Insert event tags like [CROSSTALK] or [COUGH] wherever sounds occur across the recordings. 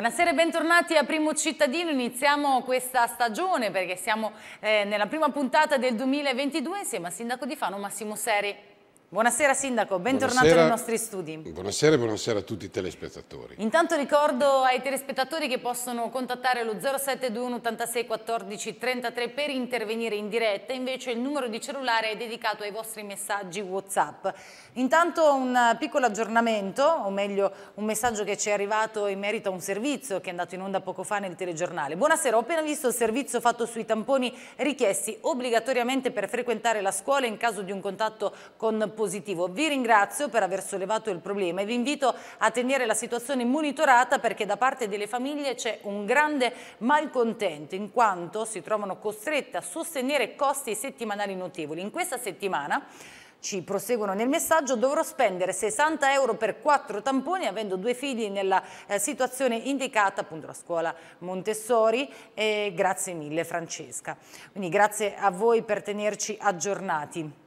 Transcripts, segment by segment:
Buonasera e bentornati a Primo Cittadino, iniziamo questa stagione perché siamo eh, nella prima puntata del 2022 insieme al Sindaco di Fano Massimo Seri. Buonasera Sindaco, bentornato buonasera, nei nostri studi. Buonasera e buonasera a tutti i telespettatori. Intanto ricordo ai telespettatori che possono contattare lo 0721 86 14 33 per intervenire in diretta, invece il numero di cellulare è dedicato ai vostri messaggi Whatsapp. Intanto un piccolo aggiornamento, o meglio un messaggio che ci è arrivato in merito a un servizio che è andato in onda poco fa nel telegiornale. Buonasera, ho appena visto il servizio fatto sui tamponi richiesti obbligatoriamente per frequentare la scuola in caso di un contatto con positivo. Vi ringrazio per aver sollevato il problema e vi invito a tenere la situazione monitorata perché da parte delle famiglie c'è un grande malcontento in quanto si trovano costrette a sostenere costi settimanali notevoli. In questa settimana ci proseguono nel messaggio, dovrò spendere 60 euro per 4 tamponi avendo due figli nella eh, situazione indicata appunto la scuola Montessori e grazie mille Francesca. Quindi grazie a voi per tenerci aggiornati.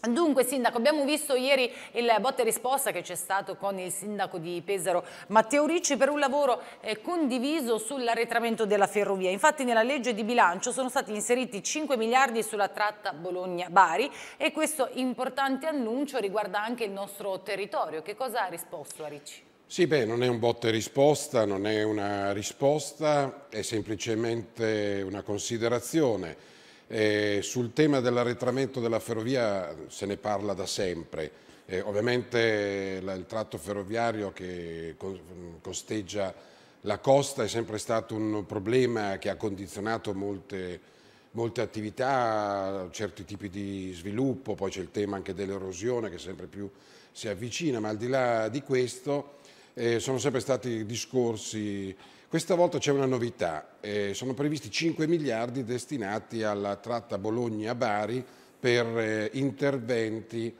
Dunque Sindaco, abbiamo visto ieri il botte risposta che c'è stato con il Sindaco di Pesaro Matteo Ricci per un lavoro eh, condiviso sull'arretramento della ferrovia. Infatti nella legge di bilancio sono stati inseriti 5 miliardi sulla tratta Bologna-Bari e questo importante annuncio riguarda anche il nostro territorio. Che cosa ha risposto a Ricci? Sì, beh, non è un botte risposta, non è una risposta, è semplicemente una considerazione eh, sul tema dell'arretramento della ferrovia se ne parla da sempre. Eh, ovviamente eh, la, il tratto ferroviario che con, costeggia la costa è sempre stato un problema che ha condizionato molte, molte attività, certi tipi di sviluppo, poi c'è il tema anche dell'erosione che sempre più si avvicina, ma al di là di questo eh, sono sempre stati discorsi questa volta c'è una novità, eh, sono previsti 5 miliardi destinati alla tratta Bologna-Bari per eh, interventi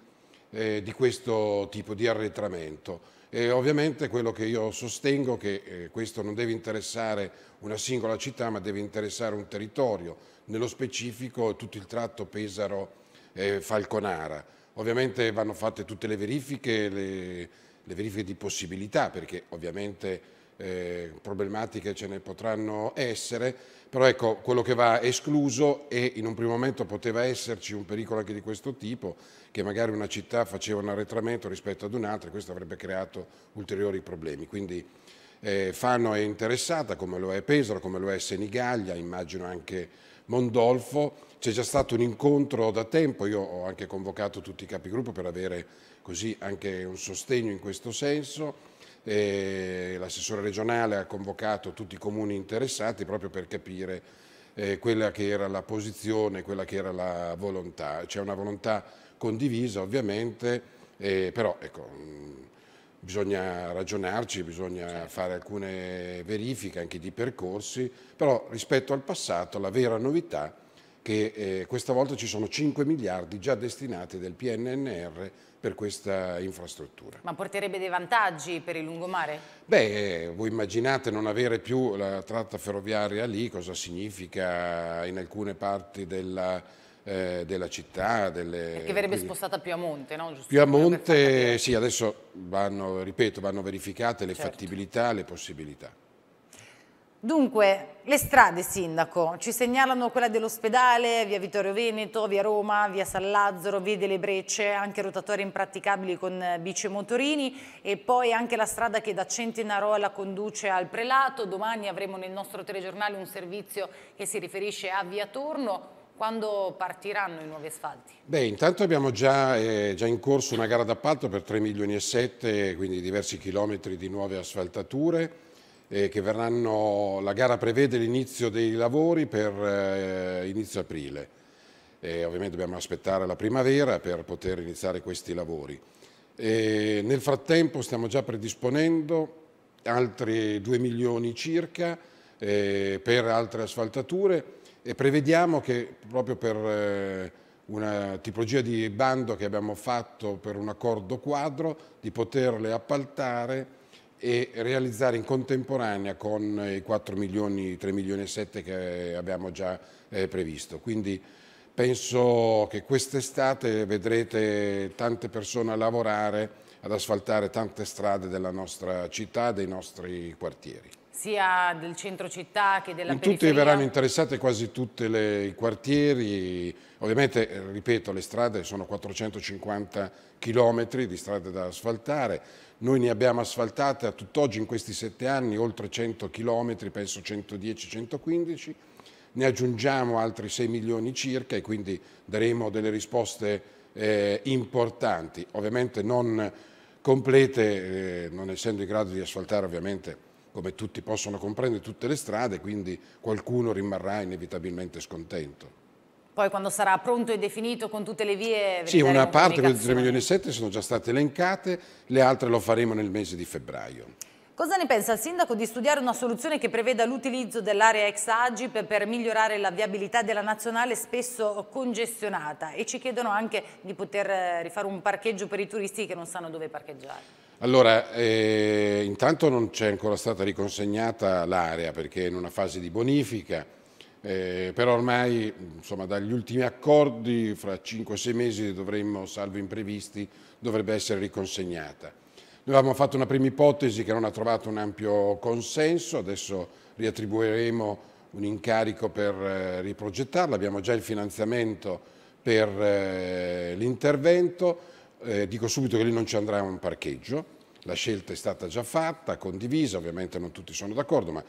eh, di questo tipo di arretramento. E ovviamente quello che io sostengo è che eh, questo non deve interessare una singola città ma deve interessare un territorio, nello specifico tutto il tratto Pesaro-Falconara. Eh, ovviamente vanno fatte tutte le verifiche, le, le verifiche di possibilità perché ovviamente eh, problematiche ce ne potranno essere, però ecco, quello che va escluso e in un primo momento poteva esserci un pericolo anche di questo tipo, che magari una città faceva un arretramento rispetto ad un'altra e questo avrebbe creato ulteriori problemi. Quindi eh, Fano è interessata, come lo è Pesaro, come lo è Senigallia, immagino anche Mondolfo. C'è già stato un incontro da tempo, io ho anche convocato tutti i capigruppo per avere così anche un sostegno in questo senso. L'assessore regionale ha convocato tutti i comuni interessati proprio per capire eh, quella che era la posizione, quella che era la volontà. C'è una volontà condivisa ovviamente, eh, però ecco, mm, bisogna ragionarci, bisogna certo. fare alcune verifiche anche di percorsi, però rispetto al passato la vera novità è che eh, questa volta ci sono 5 miliardi già destinati del PNNR per questa infrastruttura. Ma porterebbe dei vantaggi per il lungomare? Beh, eh, voi immaginate non avere più la tratta ferroviaria lì, cosa significa in alcune parti della, eh, della città. Delle, Perché verrebbe quindi, spostata più a monte, no? Giusto più a monte, sì, adesso vanno, ripeto, vanno verificate le certo. fattibilità, le possibilità. Dunque, le strade, Sindaco, ci segnalano quella dell'ospedale, via Vittorio Veneto, via Roma, via San Lazzaro, via delle Brecce, anche rotatori impraticabili con eh, bici e motorini e poi anche la strada che da Centenarola conduce al Prelato. Domani avremo nel nostro telegiornale un servizio che si riferisce a via Torno. Quando partiranno i nuovi asfalti? Beh, intanto abbiamo già, eh, già in corso una gara d'appalto per 3 milioni e 7, quindi diversi chilometri di nuove asfaltature eh, che verranno, la gara prevede l'inizio dei lavori per eh, inizio aprile. E ovviamente dobbiamo aspettare la primavera per poter iniziare questi lavori. E nel frattempo stiamo già predisponendo altri 2 milioni circa eh, per altre asfaltature e prevediamo che proprio per eh, una tipologia di bando che abbiamo fatto per un accordo quadro di poterle appaltare e realizzare in contemporanea con i 4 milioni, 3 milioni e 7 che abbiamo già eh, previsto. Quindi penso che quest'estate vedrete tante persone a lavorare, ad asfaltare tante strade della nostra città, dei nostri quartieri. Sia del centro città che della in periferia? Tutti verranno interessate quasi tutti i quartieri, ovviamente ripeto le strade sono 450 chilometri di strade da asfaltare, noi ne abbiamo asfaltate a tutt'oggi in questi sette anni oltre 100 km, penso 110-115, ne aggiungiamo altri 6 milioni circa e quindi daremo delle risposte eh, importanti, ovviamente non complete, eh, non essendo in grado di asfaltare ovviamente come tutti possono comprendere tutte le strade, quindi qualcuno rimarrà inevitabilmente scontento. Poi quando sarà pronto e definito con tutte le vie... Sì, una parte, quelle di 3 milioni e 7, sono già state elencate, le altre lo faremo nel mese di febbraio. Cosa ne pensa il sindaco di studiare una soluzione che preveda l'utilizzo dell'area ex Agip per migliorare la viabilità della nazionale spesso congestionata e ci chiedono anche di poter eh, rifare un parcheggio per i turisti che non sanno dove parcheggiare? Allora, eh, intanto non c'è ancora stata riconsegnata l'area perché è in una fase di bonifica, eh, però ormai insomma, dagli ultimi accordi fra 5-6 mesi dovremmo, salvo imprevisti, dovrebbe essere riconsegnata. Noi avevamo fatto una prima ipotesi che non ha trovato un ampio consenso, adesso riattribuiremo un incarico per eh, riprogettarla, abbiamo già il finanziamento per eh, l'intervento, eh, dico subito che lì non ci andrà un parcheggio, la scelta è stata già fatta, condivisa, ovviamente non tutti sono d'accordo, ma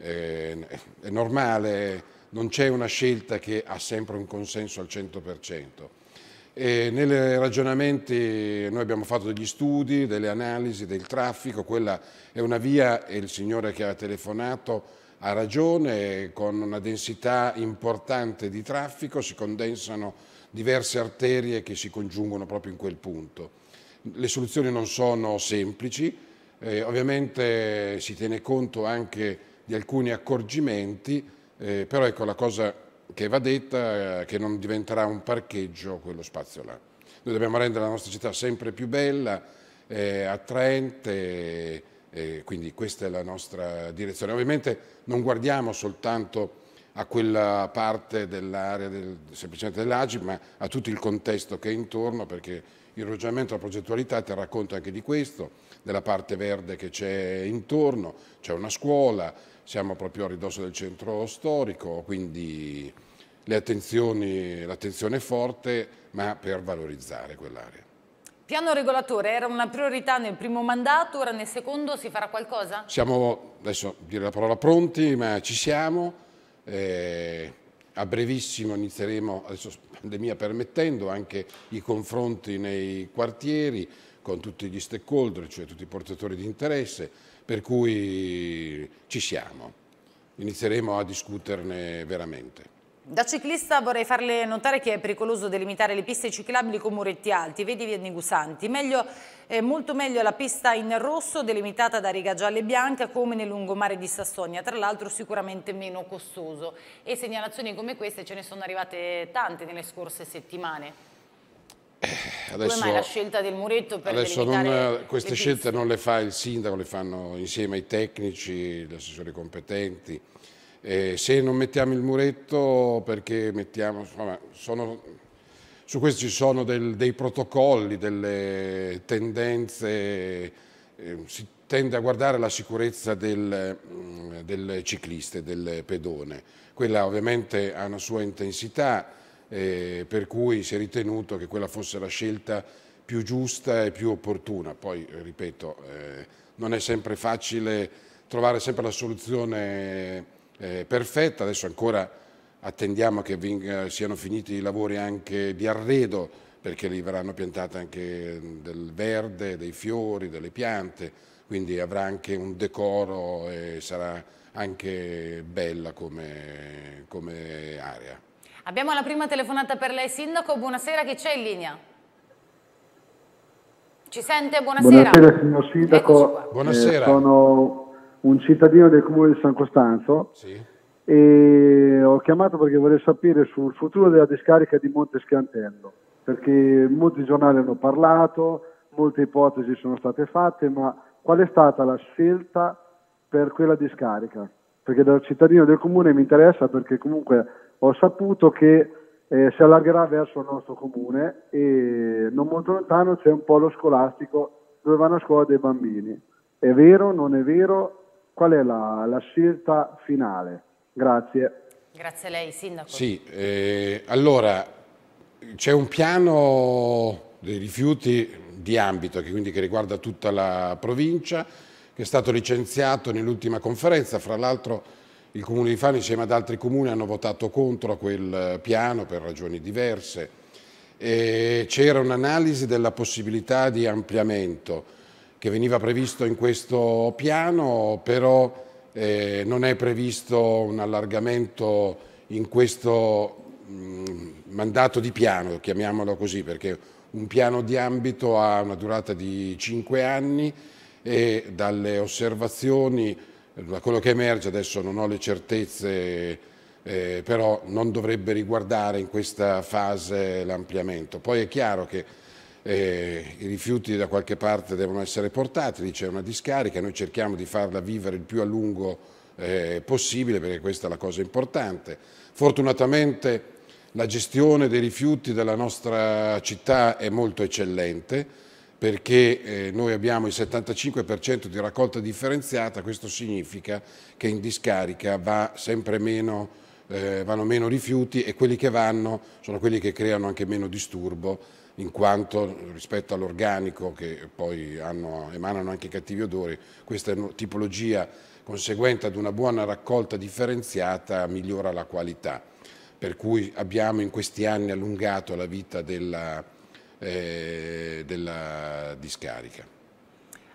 eh, è normale, non c'è una scelta che ha sempre un consenso al 100%. E nei ragionamenti noi abbiamo fatto degli studi, delle analisi del traffico, quella è una via e il signore che ha telefonato ha ragione, con una densità importante di traffico si condensano diverse arterie che si congiungono proprio in quel punto. Le soluzioni non sono semplici, eh, ovviamente si tiene conto anche di alcuni accorgimenti, eh, però ecco la cosa che va detta è che non diventerà un parcheggio quello spazio là. Noi dobbiamo rendere la nostra città sempre più bella, eh, attraente, eh, quindi questa è la nostra direzione. Ovviamente non guardiamo soltanto a quella parte dell'area del, semplicemente dell'Agip, ma a tutto il contesto che è intorno, perché il ragionamento, la progettualità ti racconta anche di questo, della parte verde che c'è intorno, c'è una scuola, siamo proprio a ridosso del centro storico, quindi l'attenzione è forte, ma per valorizzare quell'area. Piano regolatore era una priorità nel primo mandato, ora nel secondo si farà qualcosa? Siamo, adesso dire la parola pronti, ma ci siamo. Eh, a brevissimo inizieremo, adesso pandemia permettendo, anche i confronti nei quartieri con tutti gli stakeholder, cioè tutti i portatori di interesse per cui ci siamo. Inizieremo a discuterne veramente. Da ciclista vorrei farle notare che è pericoloso delimitare le piste ciclabili con muretti alti, vedi via di gusanti. Meglio, eh, molto meglio la pista in rosso delimitata da riga gialla e bianca come nel lungomare di Sassonia, tra l'altro sicuramente meno costoso. E segnalazioni come queste ce ne sono arrivate tante nelle scorse settimane. Adesso, eh, Come mai la scelta del muretto per adesso non, Queste scelte non le fa il sindaco, le fanno insieme ai tecnici, gli assessori competenti. Eh, se non mettiamo il muretto perché mettiamo... Insomma, sono, su questo ci sono del, dei protocolli, delle tendenze, eh, si tende a guardare la sicurezza del, mm, del ciclista, del pedone. Quella ovviamente ha una sua intensità, eh, per cui si è ritenuto che quella fosse la scelta più giusta e più opportuna. Poi, eh, ripeto, eh, non è sempre facile trovare sempre la soluzione eh, perfetta, adesso ancora attendiamo che venga, siano finiti i lavori anche di arredo, perché lì verranno piantate anche del verde, dei fiori, delle piante, quindi avrà anche un decoro e sarà anche bella come, come area. Abbiamo la prima telefonata per lei, Sindaco. Buonasera, chi c'è in linea? Ci sente? Buonasera. Buonasera, signor Sindaco. Eh, Buonasera. Eh, sono un cittadino del comune di San Costanzo sì. e ho chiamato perché vorrei sapere sul futuro della discarica di Monte Schiantello, perché molti giornali hanno parlato, molte ipotesi sono state fatte, ma qual è stata la scelta per quella discarica? Perché da cittadino del comune mi interessa perché comunque ho saputo che eh, si allargherà verso il nostro comune e non molto lontano c'è un polo scolastico dove vanno a scuola dei bambini. È vero, non è vero? Qual è la, la scelta finale? Grazie. Grazie a lei, Sindaco. Sì, eh, allora c'è un piano dei rifiuti di ambito che quindi che riguarda tutta la provincia che è stato licenziato nell'ultima conferenza, fra l'altro il Comune di Fano insieme ad altri comuni hanno votato contro quel eh, piano per ragioni diverse. C'era un'analisi della possibilità di ampliamento che veniva previsto in questo piano, però eh, non è previsto un allargamento in questo mh, mm, mandato di piano, chiamiamolo così, perché un piano di ambito ha una durata di cinque anni e dalle osservazioni da quello che emerge adesso non ho le certezze, eh, però non dovrebbe riguardare in questa fase l'ampliamento. Poi è chiaro che eh, i rifiuti da qualche parte devono essere portati, lì c'è una discarica, noi cerchiamo di farla vivere il più a lungo eh, possibile perché questa è la cosa importante. Fortunatamente la gestione dei rifiuti della nostra città è molto eccellente, perché eh, noi abbiamo il 75% di raccolta differenziata, questo significa che in discarica va meno, eh, vanno meno rifiuti e quelli che vanno sono quelli che creano anche meno disturbo in quanto rispetto all'organico che poi hanno, emanano anche cattivi odori, questa tipologia conseguente ad una buona raccolta differenziata migliora la qualità, per cui abbiamo in questi anni allungato la vita della, eh, della discarica.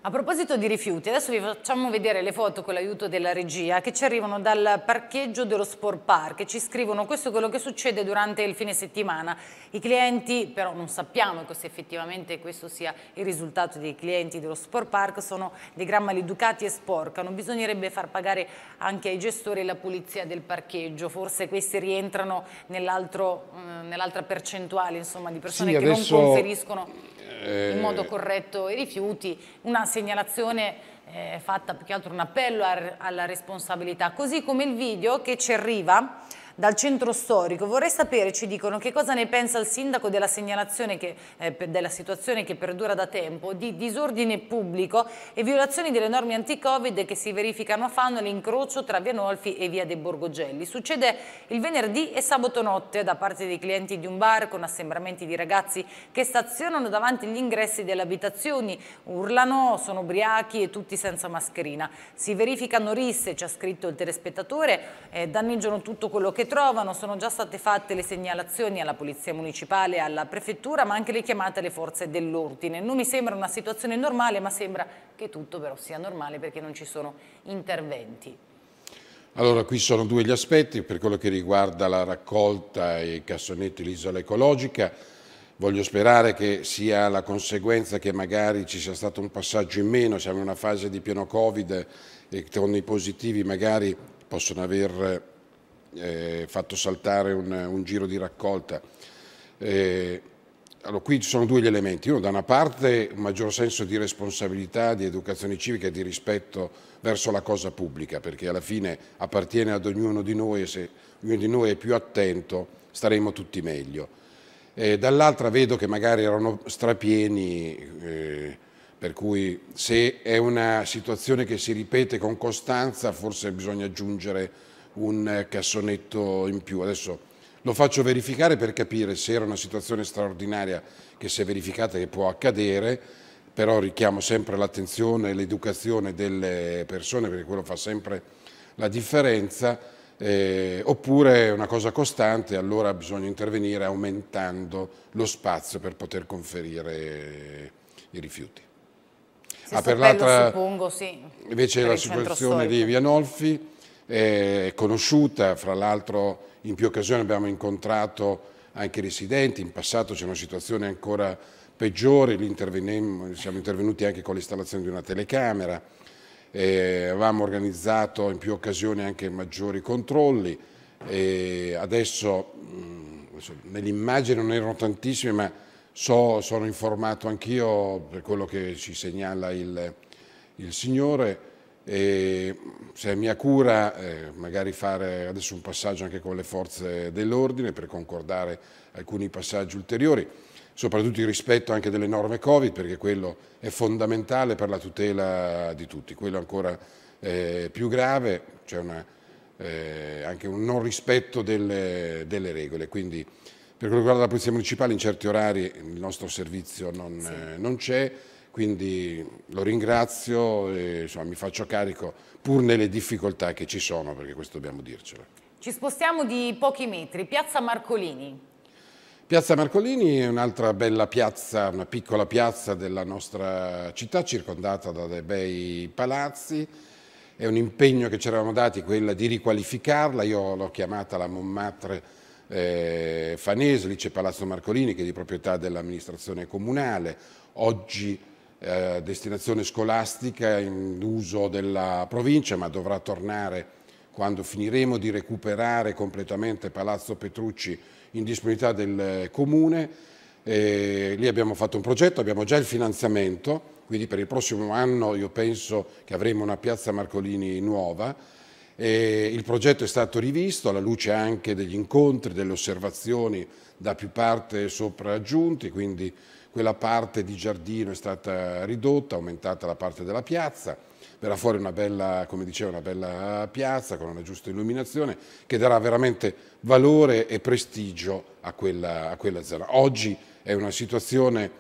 A proposito di rifiuti, adesso vi facciamo vedere le foto con l'aiuto della regia che ci arrivano dal parcheggio dello Sport Park. Ci scrivono questo è quello che succede durante il fine settimana. I clienti, però non sappiamo se effettivamente questo sia il risultato dei clienti dello Sport Park, sono dei gran maleducati e sporcano. Bisognerebbe far pagare anche ai gestori la pulizia del parcheggio. Forse questi rientrano mm, nell'altra nell percentuale insomma, di persone sì, che adesso... non conferiscono eh, in modo corretto i rifiuti. Una segnalazione eh, fatta più che altro un appello a, alla responsabilità, così come il video che ci arriva dal centro storico. Vorrei sapere, ci dicono, che cosa ne pensa il sindaco della segnalazione che, eh, della situazione che perdura da tempo di disordine pubblico e violazioni delle norme anti-Covid che si verificano a Fano all'incrocio tra Via Nolfi e Via De Borgogelli. Succede il venerdì e sabato notte da parte dei clienti di un bar con assembramenti di ragazzi che stazionano davanti agli ingressi delle abitazioni, urlano, sono ubriachi e tutti senza mascherina. Si verificano risse, ci ha scritto il telespettatore, eh, danneggiano tutto quello che trovano, sono già state fatte le segnalazioni alla Polizia Municipale, alla Prefettura, ma anche le chiamate alle forze dell'ordine. Non mi sembra una situazione normale, ma sembra che tutto però sia normale perché non ci sono interventi. Allora, qui sono due gli aspetti. Per quello che riguarda la raccolta e i cassonetti, l'isola ecologica, voglio sperare che sia la conseguenza che magari ci sia stato un passaggio in meno, siamo in una fase di pieno Covid e con i positivi magari possono aver eh, fatto saltare un, un, giro di raccolta. Eh, allora, qui ci sono due gli elementi. Uno, da una parte, un maggior senso di responsabilità, di educazione civica e di rispetto verso la cosa pubblica, perché alla fine appartiene ad ognuno di noi e se ognuno di noi è più attento staremo tutti meglio. Eh, Dall'altra vedo che magari erano strapieni, eh, per cui se è una situazione che si ripete con costanza forse bisogna aggiungere un eh, cassonetto in più. Adesso lo faccio verificare per capire se era una situazione straordinaria che si è verificata che può accadere, però richiamo sempre l'attenzione e l'educazione delle persone perché quello fa sempre la differenza, eh, oppure è una cosa costante, allora bisogna intervenire aumentando lo spazio per poter conferire i rifiuti. Se ah, per l'altra, sì. invece per la situazione storico. di Vianolfi, è conosciuta, fra l'altro in più occasioni abbiamo incontrato anche i residenti, in passato c'è una situazione ancora peggiore, siamo intervenuti anche con l'installazione di una telecamera, eh, avevamo organizzato in più occasioni anche maggiori controlli, eh, adesso nell'immagine non erano tantissime ma so, sono informato anch'io per quello che ci segnala il, il Signore, e se è mia cura eh, magari fare adesso un passaggio anche con le forze dell'ordine per concordare alcuni passaggi ulteriori, soprattutto il rispetto anche delle norme Covid perché quello è fondamentale per la tutela di tutti, quello ancora eh, più grave, c'è eh, anche un non rispetto delle, delle, regole, quindi per quello che riguarda la Polizia Municipale in certi orari il nostro servizio non, sì. Eh, non c'è, quindi lo ringrazio e insomma, mi faccio carico pur nelle difficoltà che ci sono, perché questo dobbiamo dircelo. Ci spostiamo di pochi metri, Piazza Marcolini. Piazza Marcolini è un'altra bella piazza, una piccola piazza della nostra città, circondata da dei bei palazzi. È un impegno che ci eravamo dati, quella di riqualificarla. Io l'ho chiamata la Montmartre eh, Fanese, lì c'è Palazzo Marcolini che è di proprietà dell'amministrazione comunale, oggi eh, destinazione scolastica in uso della provincia, ma dovrà tornare quando finiremo di recuperare completamente Palazzo Petrucci in disponibilità del eh, Comune. E lì abbiamo fatto un progetto, abbiamo già il finanziamento, quindi per il prossimo anno io penso che avremo una piazza Marcolini nuova. E il progetto è stato rivisto alla luce anche degli incontri, delle osservazioni da più parte sopraggiunti, quindi quella parte di giardino è stata ridotta, aumentata la parte della piazza, verrà fuori una bella, come dicevo, una bella piazza con una giusta illuminazione che darà veramente valore e prestigio a quella, a quella zona. Oggi è una situazione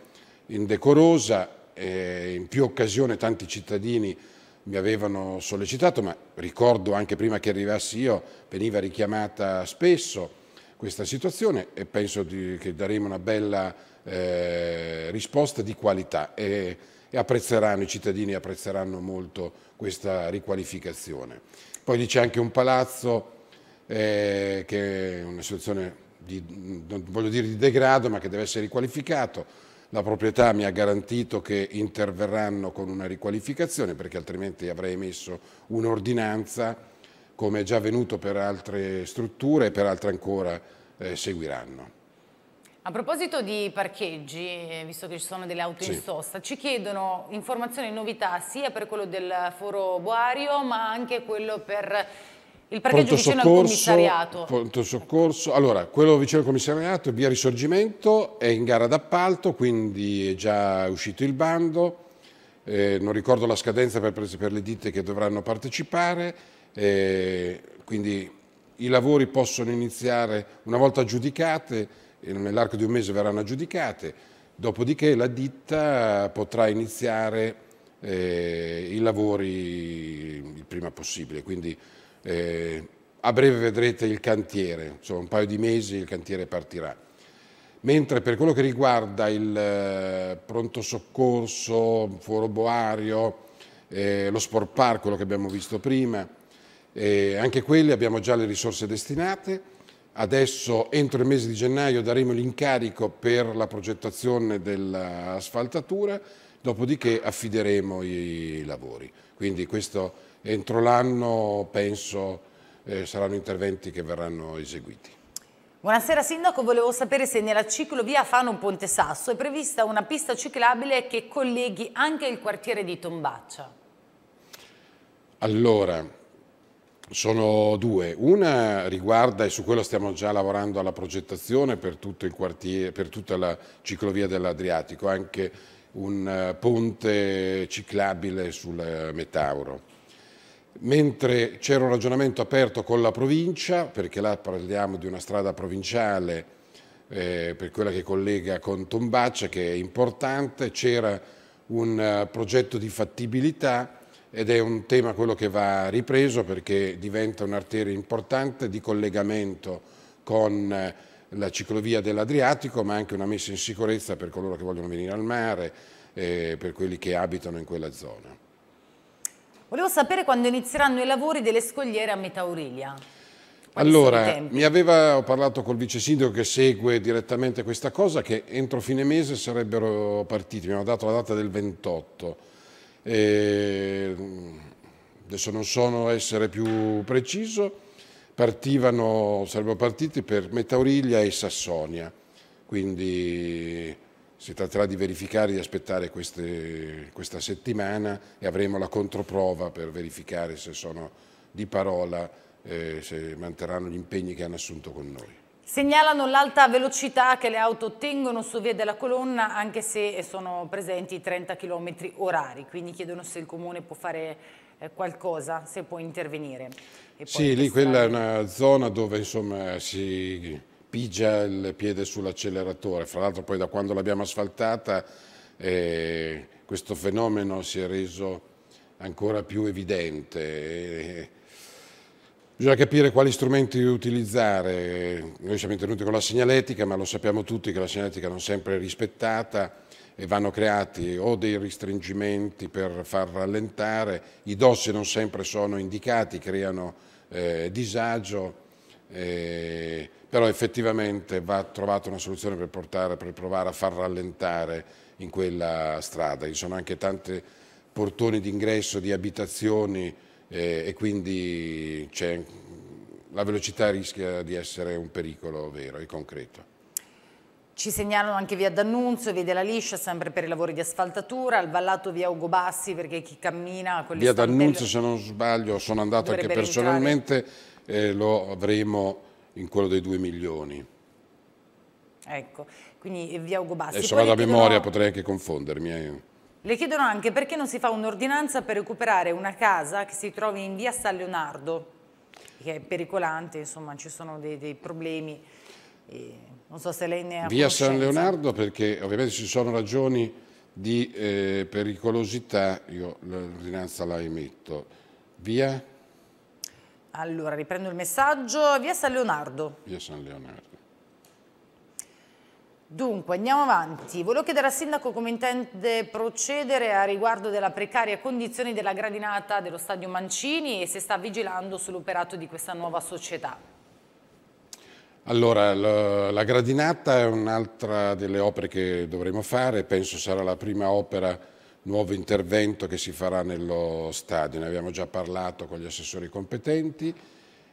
indecorosa, in più occasioni tanti cittadini mi avevano sollecitato, ma ricordo anche prima che arrivassi io, veniva richiamata spesso questa situazione e penso di, che daremo una bella eh, risposta di qualità e, e apprezzeranno, i cittadini apprezzeranno molto questa riqualificazione. Poi lì c'è anche un palazzo eh, che è una situazione di, non voglio dire di degrado, ma che deve essere riqualificato. La proprietà mi ha garantito che interverranno con una riqualificazione perché altrimenti avrei emesso un'ordinanza come è già avvenuto per altre strutture e per altre ancora eh, seguiranno. A proposito di parcheggi, eh, visto che ci sono delle auto sì. in sosta, ci chiedono informazioni e novità sia per quello del foro Boario ma anche quello per il parcheggio pronto vicino al commissariato. Pronto soccorso. Allora, quello vicino al commissariato, è via Risorgimento, è in gara d'appalto, quindi è già uscito il bando. Eh, non ricordo la scadenza per, per, le ditte che dovranno partecipare, eh, quindi i lavori possono iniziare una volta giudicate nell'arco di un mese verranno aggiudicate, dopodiché la ditta potrà iniziare eh, i lavori il prima possibile, quindi eh, a breve vedrete il cantiere, insomma un paio di mesi il cantiere partirà. Mentre per quello che riguarda il eh, pronto soccorso, foro boario, eh, lo sport park, quello che abbiamo visto prima, eh, anche quelli abbiamo già le risorse destinate, Adesso entro il mese di gennaio daremo l'incarico per la progettazione dell'asfaltatura, dopodiché affideremo i lavori. Quindi questo entro l'anno penso eh, saranno interventi che verranno eseguiti. Buonasera Sindaco, volevo sapere se nella ciclovia Fano Ponte Sasso è prevista una pista ciclabile che colleghi anche il quartiere di Tombaccia. Allora, sono due. Una riguarda, e su quello stiamo già lavorando alla progettazione per, quartier, per tutta la ciclovia dell'Adriatico, anche un eh, ponte ciclabile sul eh, Metauro. Mentre c'era un ragionamento aperto con la provincia, perché là parliamo di una strada provinciale eh, per quella che collega con Tombaccia, che è importante, c'era un eh, progetto di fattibilità ed è un tema quello che va ripreso perché diventa un'arteria importante di collegamento con eh, la ciclovia dell'Adriatico ma anche una messa in sicurezza per coloro che vogliono venire al mare e eh, per quelli che abitano in quella zona. Volevo sapere quando inizieranno i lavori delle scogliere a Meta Aurelia. allora, mi aveva, ho parlato col vice sindaco che segue direttamente questa cosa, che entro fine mese sarebbero partiti, mi hanno dato la data del 28 e mm, adesso non sono essere più preciso, partivano, sarebbero partiti per Metauriglia e Sassonia, quindi si tratterà di verificare, di aspettare queste, questa settimana e avremo la controprova per verificare se sono di parola, eh, se manterranno gli impegni che hanno assunto con noi. Segnalano l'alta velocità che le auto ottengono su via della colonna anche se sono presenti 30 km orari, quindi chiedono se il comune può fare eh, qualcosa, se può intervenire. Sì, lì quella è una zona dove insomma, si pigia il piede sull'acceleratore, fra l'altro poi da quando l'abbiamo asfaltata eh, questo fenomeno si è reso ancora più evidente. E, eh, Bisogna capire quali strumenti utilizzare. Noi siamo intervenuti con la segnaletica, ma lo sappiamo tutti che la segnaletica non sempre è rispettata e vanno creati o dei restringimenti per far rallentare, i dossi non sempre sono indicati, creano eh, disagio, eh, però effettivamente va trovata una soluzione per, portare, per provare a far rallentare in quella strada. Ci sono anche tanti portoni d'ingresso di abitazioni eh, e quindi la velocità rischia di essere un pericolo vero e concreto. Ci segnalano anche via D'Annunzio, via della Liscia, sempre per i lavori di asfaltatura, al Vallato via Ugo Bassi, perché chi cammina... Con via D'Annunzio, se non sbaglio, sono andato anche personalmente, eh, lo avremo in quello dei 2 milioni. Ecco, quindi via Ugo Bassi. Adesso eh, vado a memoria, però... potrei anche confondermi. Eh. Le chiedono anche perché non si fa un'ordinanza per recuperare una casa che si trovi in via San Leonardo, che è pericolante, insomma ci sono dei, dei problemi, e non so se lei ne ha Via San Leonardo perché ovviamente ci sono ragioni di eh, pericolosità, io l'ordinanza la emetto. Via? Allora, riprendo il messaggio. Via San Leonardo. Via San Leonardo. Dunque, andiamo avanti. Volevo chiedere al Sindaco come intende procedere a riguardo della precaria condizione della gradinata dello Stadio Mancini e se sta vigilando sull'operato di questa nuova società. Allora, la, la gradinata è un'altra delle opere che dovremo fare, penso sarà la prima opera, nuovo intervento che si farà nello stadio. Ne abbiamo già parlato con gli assessori competenti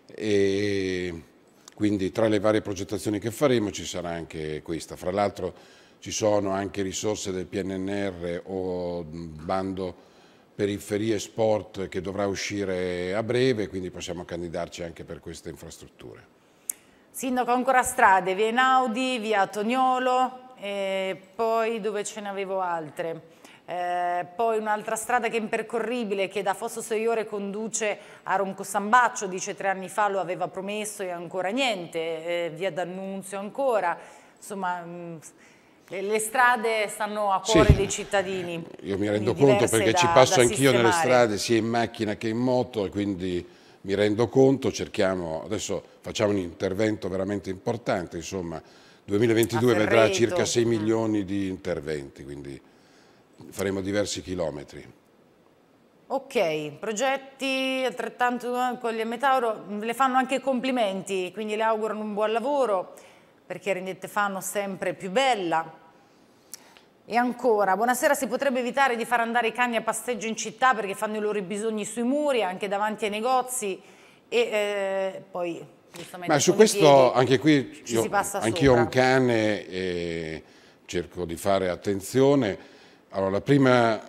e quindi tra le varie progettazioni che faremo ci sarà anche questa. Fra l'altro ci sono anche risorse del PNNR o mm, bando periferie sport che dovrà uscire a breve, quindi possiamo candidarci anche per queste infrastrutture. Sindaco, ancora strade, via Einaudi, via Tognolo e poi dove ce ne avevo altre. Eh, poi un'altra strada che è impercorribile, che da Fosso Seiore conduce a Ronco Sambaccio, dice tre anni fa lo aveva promesso e ancora niente, eh, via D'Annunzio ancora, insomma... Mh, mm, le strade stanno a cuore sì, dei cittadini. Eh, io mi rendo conto perché da, ci passo anch'io nelle strade, sia in macchina che in moto, e quindi mi rendo conto, cerchiamo, adesso facciamo un intervento veramente importante, insomma, 2022 vedrà circa 6 mm. milioni di interventi, quindi faremo diversi chilometri. Ok, progetti altrettanto eh, con le Metauro, mm, le fanno anche complimenti, quindi le augurano un buon lavoro perché rendete Fano sempre più bella. E ancora, buonasera, si potrebbe evitare di far andare i cani a passeggio in città perché fanno i loro bisogni sui muri, anche davanti ai negozi e eh, poi giustamente... Ma su questo, piedi, anche qui, anch'io ho un cane e cerco di fare attenzione allora, la prima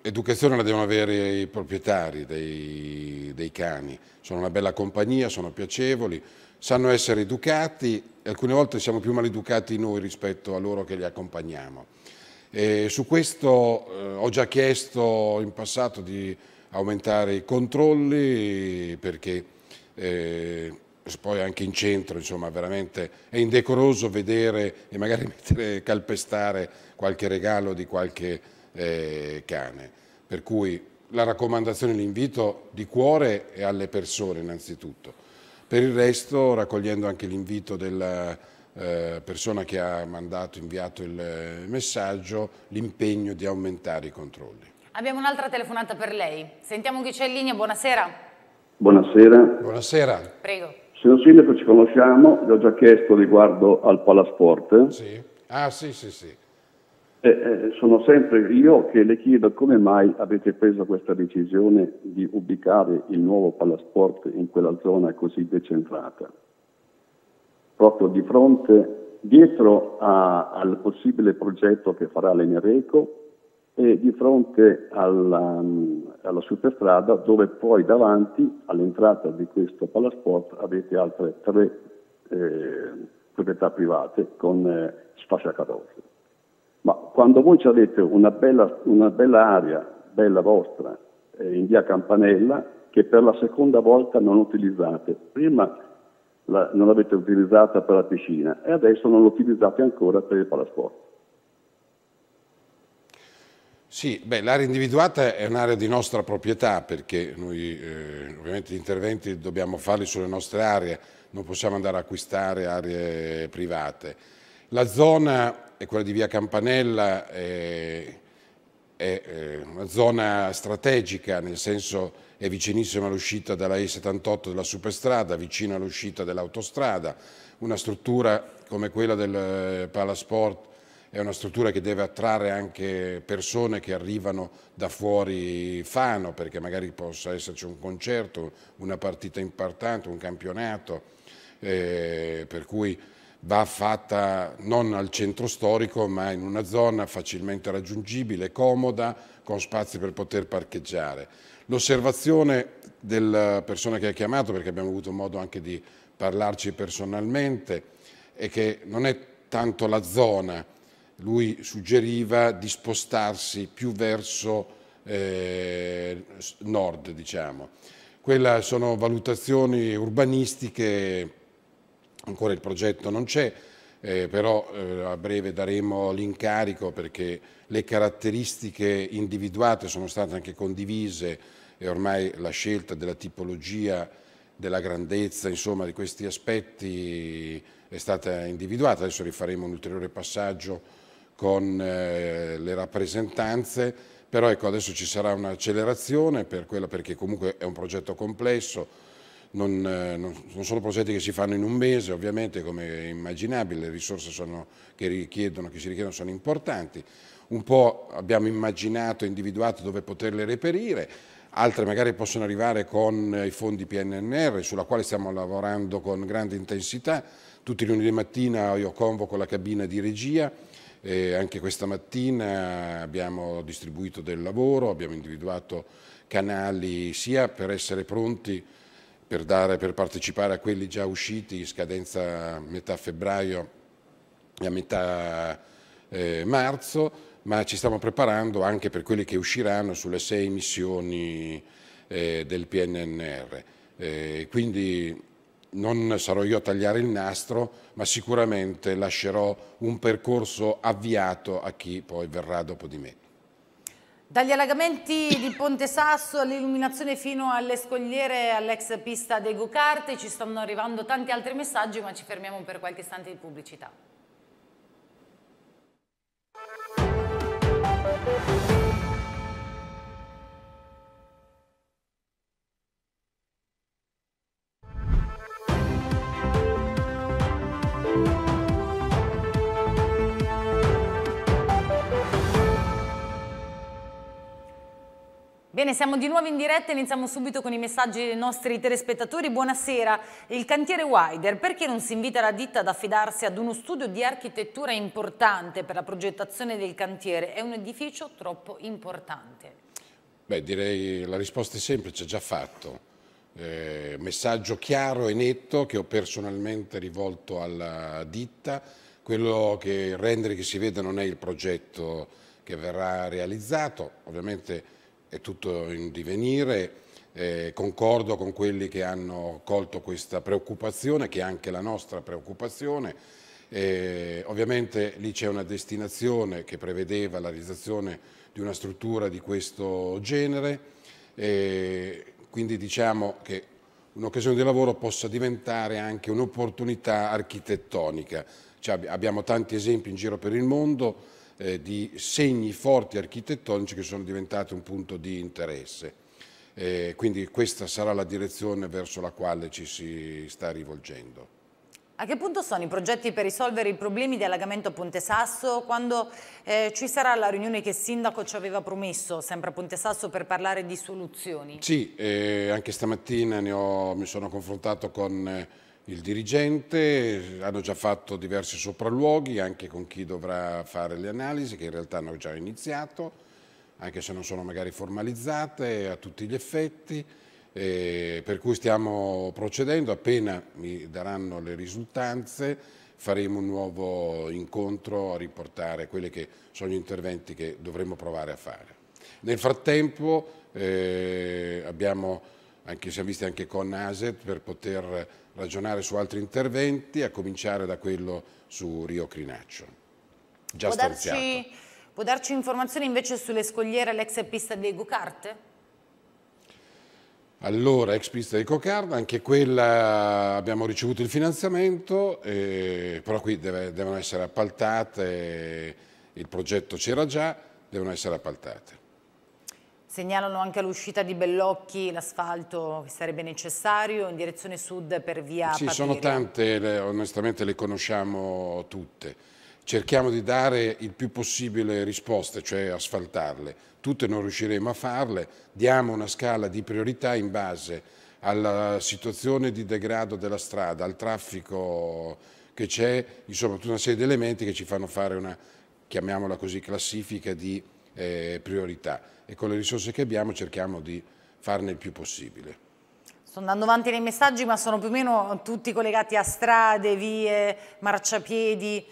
educazione la devono avere i proprietari dei, dei, cani, sono una bella compagnia, sono piacevoli, sanno essere educati e alcune volte siamo più maleducati noi rispetto a loro che li accompagniamo. E su questo eh, ho già chiesto in passato di aumentare i controlli perché eh, poi anche in centro insomma veramente è indecoroso vedere e magari [LAUGHS] mettere, calpestare qualche regalo di qualche eh, cane. Per cui la raccomandazione, l'invito di cuore è alle persone innanzitutto. Per il resto, raccogliendo anche l'invito della eh, persona che ha mandato, inviato il eh, messaggio, l'impegno di aumentare i controlli. Abbiamo un'altra telefonata per lei. Sentiamo Ghiccellini, buonasera. Buonasera. Buonasera. Prego. Signor Sindaco, ci conosciamo, Gli ho già chiesto riguardo al Palasport. Sì. Ah, sì, sì, sì. Eh, sono sempre io che le chiedo come mai avete preso questa decisione di ubicare il nuovo palasport in quella zona così decentrata, proprio di fronte, dietro a, al possibile progetto che farà l'Enereco e di fronte alla, alla superstrada dove poi davanti all'entrata di questo palasport avete altre tre eh, proprietà private con eh, sfasciacarrozze. Ma quando voi avete una bella, una bella area, bella vostra, eh, in via Campanella, che per la seconda volta non utilizzate, prima la, non l'avete utilizzata per la piscina e adesso non l'utilizzate ancora per il palasport. Sì, l'area individuata è un'area di nostra proprietà perché noi eh, ovviamente gli interventi dobbiamo farli sulle nostre aree, non possiamo andare a acquistare aree private. La zona è quella di via Campanella, eh, è una zona strategica, nel senso è vicinissima all'uscita dalla E78 della superstrada, vicino all'uscita dell'autostrada. Una struttura come quella del eh, Palasport è una struttura che deve attrarre anche persone che arrivano da fuori Fano, perché magari possa esserci un concerto, una partita importante, un campionato, eh, per cui va fatta non al centro storico ma in una zona facilmente raggiungibile, comoda, con spazi per poter parcheggiare. L'osservazione della persona che ha chiamato, perché abbiamo avuto modo anche di parlarci personalmente, è che non è tanto la zona, lui suggeriva di spostarsi più verso eh, nord, diciamo. Quelle sono valutazioni urbanistiche ancora il progetto non c'è, eh, però eh, a breve daremo l'incarico perché le caratteristiche individuate sono state anche condivise e ormai la scelta della tipologia, della grandezza, insomma di questi aspetti è stata individuata. Adesso rifaremo un ulteriore passaggio con eh, le rappresentanze, però ecco adesso ci sarà un'accelerazione per quella perché comunque è un progetto complesso, eh, non, non, sono progetti che si fanno in un mese, ovviamente come è immaginabile, le risorse sono, che, richiedono, che si richiedono sono importanti, un po' abbiamo immaginato, individuato dove poterle reperire, altre magari possono arrivare con eh, i fondi PNNR sulla quale stiamo lavorando con grande intensità, tutti i lunedì mattina io convoco la cabina di regia, e anche questa mattina abbiamo distribuito del lavoro, abbiamo individuato canali sia per essere pronti per, dare, per partecipare a quelli già usciti, scadenza metà febbraio e a metà eh, marzo, ma ci stiamo preparando anche per quelli che usciranno sulle sei missioni eh, del PNNR. Eh, quindi non sarò io a tagliare il nastro, ma sicuramente lascerò un percorso avviato a chi poi verrà dopo di me. Dagli allagamenti di Ponte Sasso all'illuminazione fino alle scogliere all'ex pista dei go-kart ci stanno arrivando tanti altri messaggi ma ci fermiamo per qualche istante di pubblicità. Bene, siamo di nuovo in diretta e iniziamo subito con i messaggi dei nostri telespettatori. Buonasera. Il cantiere Wider, perché non si invita la ditta ad affidarsi ad uno studio di architettura importante per la progettazione del cantiere? È un edificio troppo importante. Beh, direi la risposta è semplice, già fatto. Eh, messaggio chiaro e netto che ho personalmente rivolto alla ditta. Quello che rendere che si veda non è il progetto che verrà realizzato, ovviamente è tutto in divenire. Eh, concordo con quelli che hanno colto questa preoccupazione, che è anche la nostra preoccupazione. Eh, ovviamente lì c'è una destinazione che prevedeva la realizzazione di una struttura di questo genere, eh, quindi diciamo che un'occasione di lavoro possa diventare anche un'opportunità architettonica. Cioè, abbiamo tanti esempi in giro per il mondo eh, di segni forti architettonici che sono diventati un punto di interesse. Eh, quindi questa sarà la direzione verso la quale ci si sta rivolgendo. A che punto sono i progetti per risolvere i problemi di allagamento a Ponte Sasso? Quando eh, ci sarà la riunione che il sindaco ci aveva promesso, sempre a Ponte Sasso, per parlare di soluzioni? Sì, eh, anche stamattina ho, mi sono confrontato con eh, il dirigente, hanno già fatto diversi sopralluoghi anche con chi dovrà fare le analisi che in realtà hanno già iniziato, anche se non sono magari formalizzate a tutti gli effetti, eh, per cui stiamo procedendo, appena mi daranno le risultanze faremo un nuovo incontro a riportare quelli che sono gli interventi che dovremo provare a fare. Nel frattempo eh, abbiamo anche, siamo visti anche con ASET per poter ragionare su altri interventi, a cominciare da quello su Rio Crinaccio. Già può Darci, può darci informazioni invece sulle scogliere all'ex pista dei Gocart? Allora, ex pista di Cocard, anche quella abbiamo ricevuto il finanziamento, eh, però qui deve, devono essere appaltate, il progetto c'era già, devono essere appaltate. Segnalano anche all'uscita di Bellocchi, l'asfalto che sarebbe necessario in direzione sud per via Sì, Papiri. sono tante, onestamente le conosciamo tutte. Cerchiamo di dare il più possibile risposte, cioè asfaltarle. Tutte non riusciremo a farle, diamo una scala di priorità in base alla situazione di degrado della strada, al traffico che c'è, insomma tutta una serie di elementi che ci fanno fare una, chiamiamola così, classifica di eh, priorità e con le risorse che abbiamo cerchiamo di farne il più possibile. Sto andando avanti nei messaggi ma sono più o meno tutti collegati a strade, vie, marciapiedi.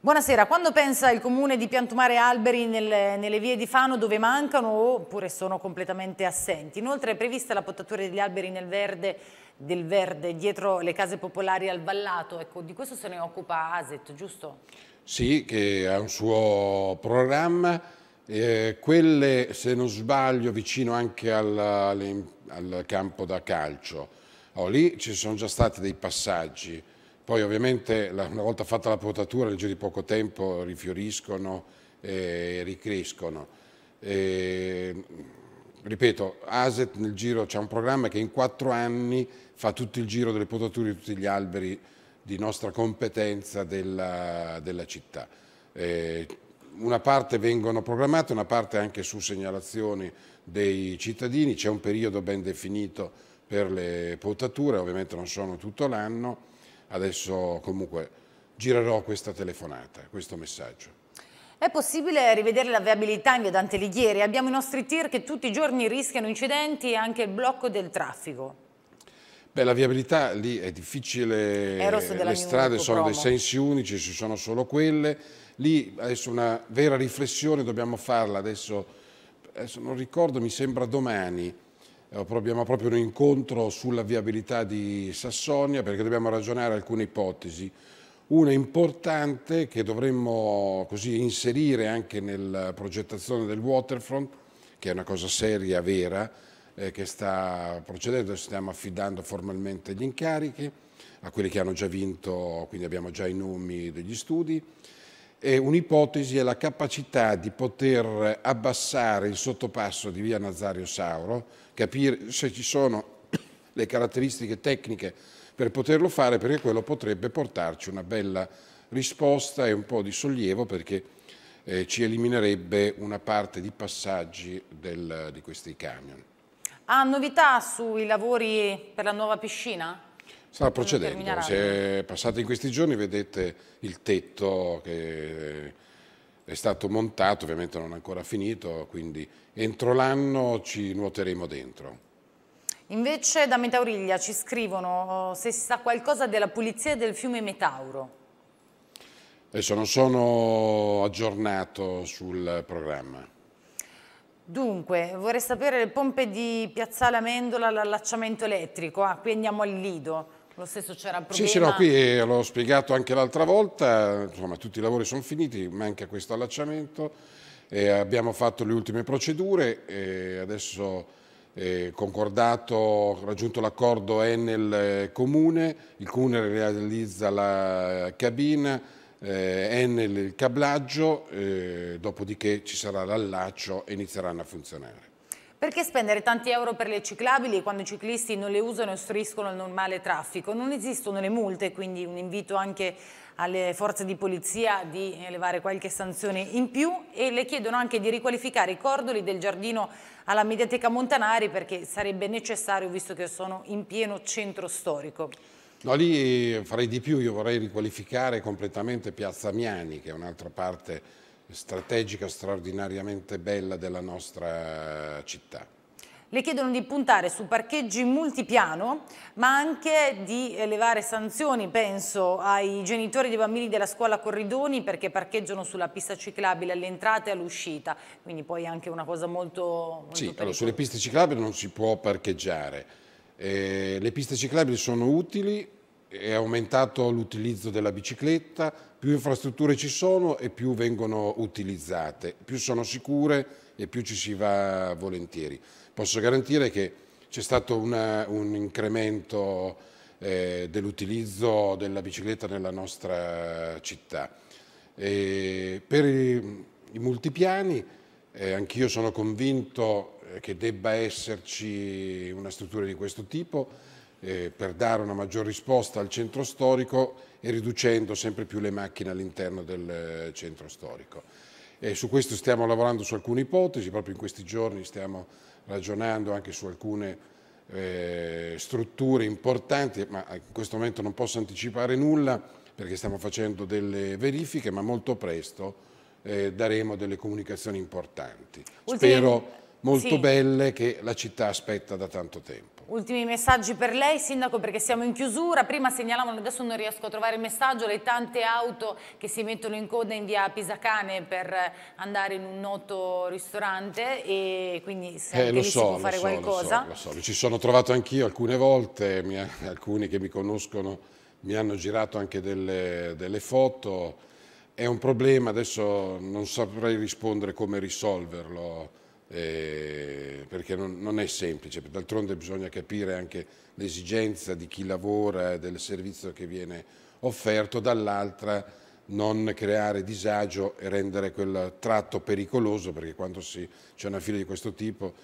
Buonasera, quando pensa il comune di piantumare alberi nel, nelle vie di Fano dove mancano oppure sono completamente assenti? Inoltre è prevista la potatura degli alberi nel verde, del verde dietro le case popolari al Vallato, ecco di questo se ne occupa ASET, giusto? Sì, che ha un suo programma eh, quelle se non sbaglio vicino anche al, al, campo da calcio. Oh, lì ci sono già stati dei passaggi, poi ovviamente la, una volta fatta la potatura nel giro di poco tempo rifioriscono e ricrescono. E, ripeto, ASET nel giro c'è un programma che in quattro anni fa tutto il giro delle potature di tutti gli alberi di nostra competenza della, della città. Eh, una parte vengono programmate, una parte anche su segnalazioni dei cittadini, c'è un periodo ben definito per le potature, ovviamente non sono tutto l'anno, adesso comunque girerò questa telefonata, questo messaggio. È possibile rivedere la viabilità in via Dante Lighieri? Abbiamo i nostri tir che tutti i giorni rischiano incidenti e anche il blocco del traffico. Beh, la viabilità lì è difficile, le strade ecco sono promo. dei sensi unici, ci sono solo quelle, Lì adesso una vera riflessione dobbiamo farla adesso, adesso non ricordo, mi sembra domani, eh, abbiamo proprio un incontro sulla viabilità di Sassonia perché dobbiamo ragionare alcune ipotesi. Una importante che dovremmo così inserire anche nella progettazione del waterfront, che è una cosa seria, vera, eh, che sta procedendo, stiamo affidando formalmente gli incarichi a quelli che hanno già vinto, quindi abbiamo già i nomi degli studi un'ipotesi è la capacità di poter abbassare il sottopasso di via Nazario Sauro, capire se ci sono [COUGHS] le caratteristiche tecniche per poterlo fare, perché quello potrebbe portarci una bella risposta e un po' di sollievo perché eh, ci eliminerebbe una parte di passaggi del, di questi camion. Ha novità sui lavori per la nuova piscina? Sta procedendo, se passate in questi giorni vedete il tetto che è stato montato, ovviamente non è ancora finito, quindi entro l'anno ci nuoteremo dentro. Invece da Metauriglia ci scrivono oh, se si sa qualcosa della pulizia del fiume Metauro. Adesso non sono aggiornato sul programma. Dunque, vorrei sapere le pompe di Piazzale Amendola all'allacciamento elettrico, ah, qui andiamo al Lido. Lo stesso c'era problema? Sì, sì, no, qui eh, l'ho spiegato anche l'altra volta, insomma tutti i lavori sono finiti, manca questo allacciamento, eh, abbiamo fatto le ultime procedure, eh, adesso eh, concordato, raggiunto l'accordo è nel eh, Comune, il Comune realizza la cabina, eh, Enel il cablaggio, eh, dopodiché ci sarà l'allaccio e inizieranno a funzionare. Perché spendere tanti euro per le ciclabili quando i ciclisti non le usano e ostruiscono il normale traffico? Non esistono le multe, quindi un invito anche alle forze di polizia di elevare qualche sanzione in più e le chiedono anche di riqualificare i cordoli del giardino alla Mediateca Montanari perché sarebbe necessario visto che sono in pieno centro storico. No, lì farei di più, io vorrei riqualificare completamente Piazza Miani, che è un'altra parte strategica straordinariamente bella della nostra città. Le chiedono di puntare su parcheggi multipiano, ma anche di elevare sanzioni, penso, ai genitori dei bambini della scuola Corridoni perché parcheggiano sulla pista ciclabile all'entrata e all'uscita, quindi poi anche una cosa molto... molto sì, allora, sulle piste ciclabili non si può parcheggiare. Eh, le piste ciclabili sono utili è aumentato l'utilizzo della bicicletta, più infrastrutture ci sono e più vengono utilizzate, più sono sicure e più ci si va volentieri. Posso garantire che c'è stato una, un incremento eh, dell'utilizzo della bicicletta nella nostra città. E per i, i multipiani eh, anch'io sono convinto eh, che debba esserci una struttura di questo tipo eh, per dare una maggior risposta al centro storico e riducendo sempre più le macchine all'interno del eh, centro storico. E su questo stiamo lavorando su alcune ipotesi, proprio in questi giorni stiamo ragionando anche su alcune eh, strutture importanti, ma in questo momento non posso anticipare nulla perché stiamo facendo delle verifiche, ma molto presto eh, daremo delle comunicazioni importanti. Spero molto sì. belle che la città aspetta da tanto tempo. Ultimi messaggi per lei, Sindaco, perché siamo in chiusura. Prima segnalavano, adesso non riesco a trovare il messaggio, le tante auto che si mettono in coda in via Pisacane per andare in un noto ristorante e quindi se eh, lo so, si può fare so, qualcosa. Lo so, lo so, ci sono trovato anch'io alcune volte, mi, alcuni che mi conoscono mi hanno girato anche delle, delle foto. È un problema, adesso non saprei rispondere come risolverlo eh, perché non, non, è semplice, d'altronde bisogna capire anche l'esigenza di chi lavora e del servizio che viene offerto, dall'altra non creare disagio e rendere quel tratto pericoloso, perché quando c'è una fila di questo tipo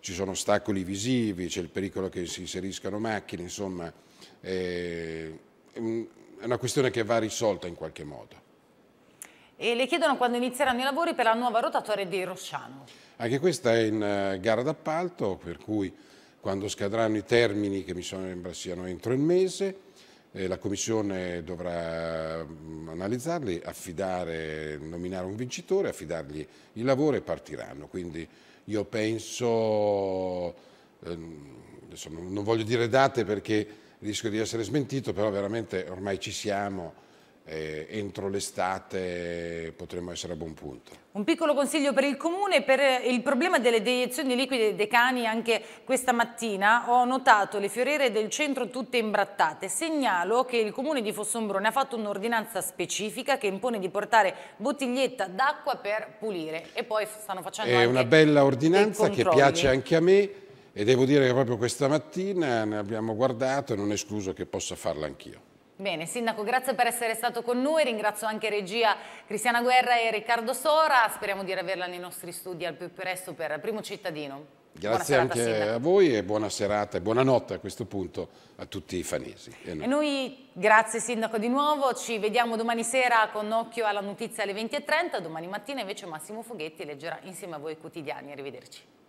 ci sono ostacoli visivi, c'è il pericolo che si inseriscano macchine, insomma eh, è una questione che va risolta in qualche modo. E le chiedono quando inizieranno i lavori per la nuova rotatoria di Rosciano. Anche questa è in eh, gara d'appalto, per cui quando scadranno i termini, che mi sembra siano entro il mese, eh, la Commissione dovrà mm, analizzarli, affidare, nominare un vincitore, affidargli il lavoro e partiranno. Quindi io penso, ehm, non voglio dire date perché rischio di essere smentito, però veramente ormai ci siamo eh, entro l'estate potremmo essere a buon punto. Un piccolo consiglio per il Comune, per il problema delle deiezioni liquide dei cani anche questa mattina ho notato le fioriere del centro tutte imbrattate. Segnalo che il Comune di Fossombrone ha fatto un'ordinanza specifica che impone di portare bottiglietta d'acqua per pulire e poi stanno facendo È una bella ordinanza che piace anche a me e devo dire che proprio questa mattina ne abbiamo guardato e non è escluso che possa farla anch'io. Bene, Sindaco, grazie per essere stato con noi, ringrazio anche regia Cristiana Guerra e Riccardo Sora, speriamo di averla nei nostri studi al più presto per Primo Cittadino. Grazie serata, anche Sindaco. a voi e buona serata e buonanotte a questo punto a tutti i fanesi. E noi. e noi, grazie Sindaco di nuovo, ci vediamo domani sera con occhio alla notizia alle 20.30, domani mattina invece Massimo Foghetti leggerà insieme a voi i quotidiani. Arrivederci.